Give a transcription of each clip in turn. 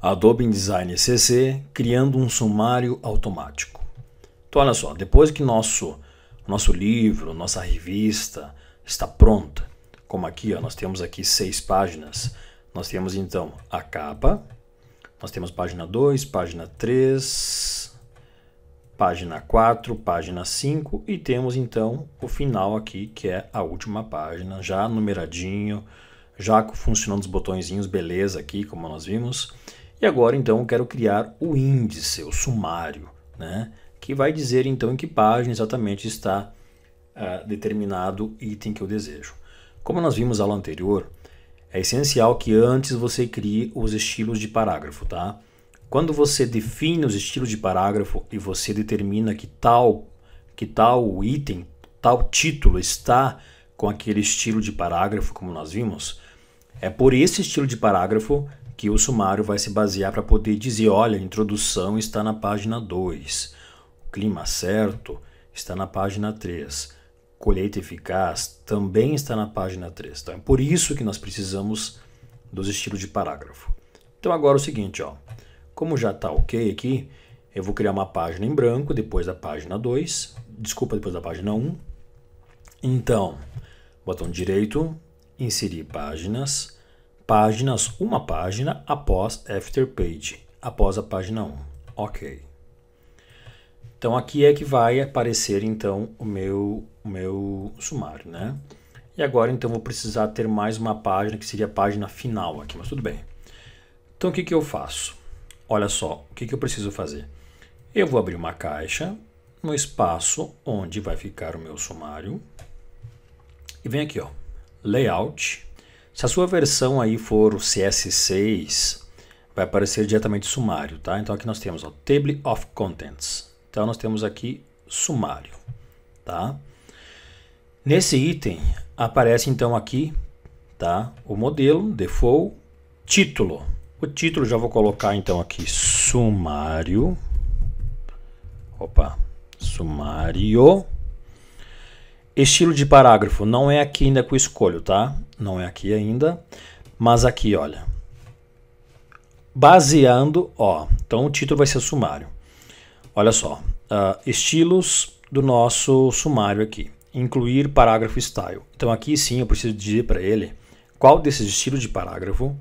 Adobe InDesign CC criando um sumário automático. Então olha só, depois que nosso nosso livro, nossa revista está pronta, como aqui, ó, nós temos aqui seis páginas. Nós temos então a capa, nós temos página 2, página 3, página 4, página 5 e temos então o final aqui, que é a última página, já numeradinho, já funcionando os botõezinhos, beleza aqui, como nós vimos. E agora então eu quero criar o índice, o sumário, né? que vai dizer então em que página exatamente está uh, determinado item que eu desejo. Como nós vimos aula anterior, é essencial que antes você crie os estilos de parágrafo, tá? Quando você define os estilos de parágrafo e você determina que tal que tal item, tal título está com aquele estilo de parágrafo, como nós vimos, é por esse estilo de parágrafo que o sumário vai se basear para poder dizer: olha, a introdução está na página 2, o clima certo está na página 3, colheita eficaz também está na página 3. Então é por isso que nós precisamos dos estilos de parágrafo. Então agora é o seguinte, ó. Como já está ok aqui, eu vou criar uma página em branco depois da página 2, desculpa, depois da página 1. Então, botão direito, inserir páginas, páginas, uma página após after page, após a página 1. Ok. Então aqui é que vai aparecer então o meu, o meu sumário, né? E agora então vou precisar ter mais uma página que seria a página final aqui, mas tudo bem. Então o que, que eu faço? Olha só, o que, que eu preciso fazer? Eu vou abrir uma caixa no espaço onde vai ficar o meu sumário e vem aqui, ó, layout se a sua versão aí for o CS6, vai aparecer diretamente sumário, tá? Então aqui nós temos o Table of Contents. Então nós temos aqui sumário, tá? Nesse item aparece então aqui, tá? O modelo, default, título. O título já vou colocar então aqui sumário. Opa, sumário Estilo de parágrafo, não é aqui ainda que eu escolho, tá? Não é aqui ainda, mas aqui, olha. Baseando, ó, então o título vai ser sumário. Olha só, uh, estilos do nosso sumário aqui. Incluir parágrafo style. Então aqui sim eu preciso dizer para ele qual desses estilos de parágrafo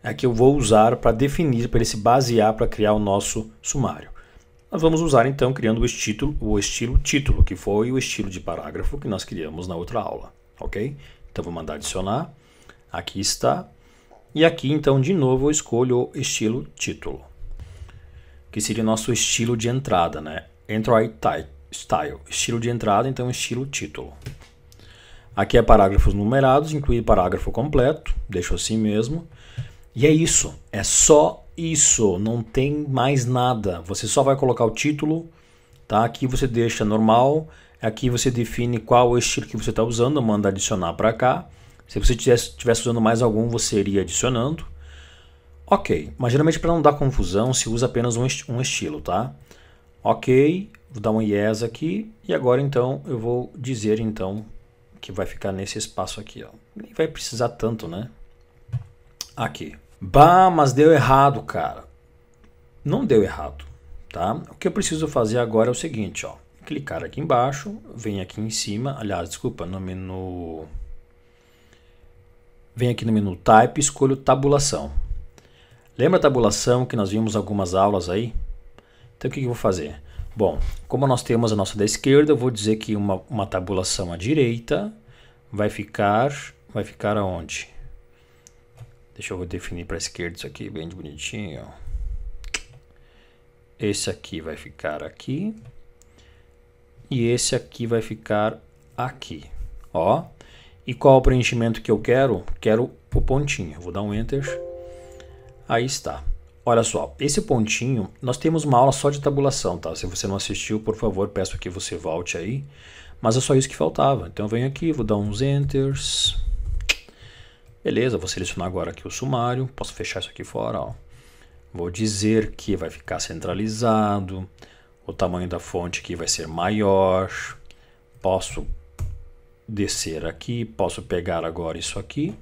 é que eu vou usar para definir, para ele se basear para criar o nosso sumário. Nós vamos usar então criando o estilo, o estilo título, que foi o estilo de parágrafo que nós criamos na outra aula, ok? Então vou mandar adicionar, aqui está, e aqui então de novo eu escolho o estilo título, que seria o nosso estilo de entrada, né? Entry type, style, estilo de entrada, então estilo título. Aqui é parágrafos numerados, inclui parágrafo completo, deixo assim mesmo. E é isso, é só isso, não tem mais nada. Você só vai colocar o título, tá? Aqui você deixa normal, aqui você define qual o estilo que você está usando, manda adicionar para cá. Se você estivesse usando mais algum, você iria adicionando. Ok, mas geralmente para não dar confusão, se usa apenas um, um estilo, tá? Ok, vou dar um yes aqui e agora então eu vou dizer então que vai ficar nesse espaço aqui, ó. Nem vai precisar tanto, né? Aqui. Bah, mas deu errado, cara. Não deu errado, tá? O que eu preciso fazer agora é o seguinte, ó. Clicar aqui embaixo, vem aqui em cima, aliás, desculpa, no menu... Vem aqui no menu Type, escolho Tabulação. Lembra a tabulação que nós vimos algumas aulas aí? Então o que eu vou fazer? Bom, como nós temos a nossa da esquerda, eu vou dizer que uma, uma tabulação à direita vai ficar, vai ficar aonde? Deixa eu definir para a esquerda isso aqui, bem de bonitinho. Esse aqui vai ficar aqui. E esse aqui vai ficar aqui. Ó. E qual o preenchimento que eu quero? Quero o pontinho. Vou dar um Enter. Aí está. Olha só, esse pontinho, nós temos uma aula só de tabulação, tá? Se você não assistiu, por favor, peço que você volte aí. Mas é só isso que faltava. Então eu venho aqui, vou dar uns Enters. Beleza, vou selecionar agora aqui o sumário, posso fechar isso aqui fora, ó. Vou dizer que vai ficar centralizado, o tamanho da fonte aqui vai ser maior, posso descer aqui, posso pegar agora isso aqui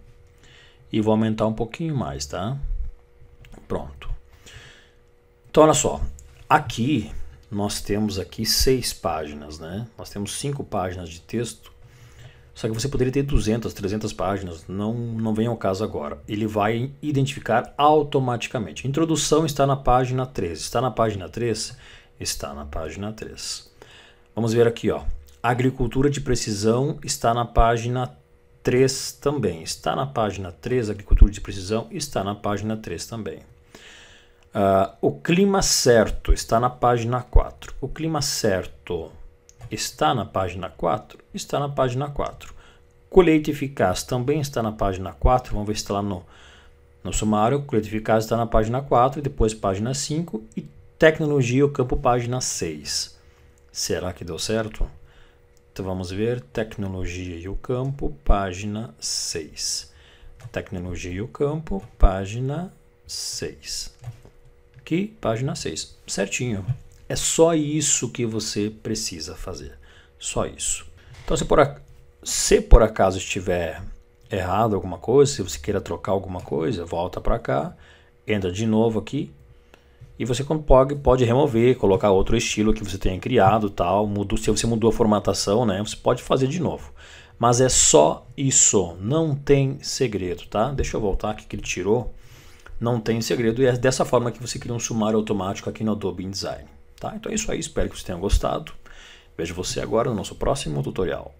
e vou aumentar um pouquinho mais, tá? Pronto. Então, olha só, aqui nós temos aqui seis páginas, né? Nós temos cinco páginas de texto só que você poderia ter 200, 300 páginas, não, não vem ao caso agora. Ele vai identificar automaticamente. Introdução está na página 3. Está na página 3? Está na página 3. Vamos ver aqui, ó. Agricultura de precisão está na página 3 também. Está na página 3, agricultura de precisão está na página 3 também. Uh, o clima certo está na página 4. O clima certo está na página 4? Está na página 4. Colheita eficaz também está na página 4. Vamos ver se está lá no, no sumário. Colheita eficaz está na página 4, depois página 5 e tecnologia, o campo página 6. Será que deu certo? Então vamos ver tecnologia e o campo, página 6. Tecnologia e o campo, página 6. Aqui, página 6. Certinho. É só isso que você precisa fazer. Só isso. Então, se por, se por acaso estiver errado alguma coisa, se você queira trocar alguma coisa, volta para cá, entra de novo aqui e você pode, pode remover, colocar outro estilo que você tenha criado, tal, mudou, se você mudou a formatação, né, você pode fazer de novo. Mas é só isso, não tem segredo, tá? Deixa eu voltar aqui que ele tirou. Não tem segredo e é dessa forma que você cria um sumário automático aqui no Adobe InDesign. Tá? Então é isso aí, espero que vocês tenham gostado. Vejo você agora no nosso próximo tutorial.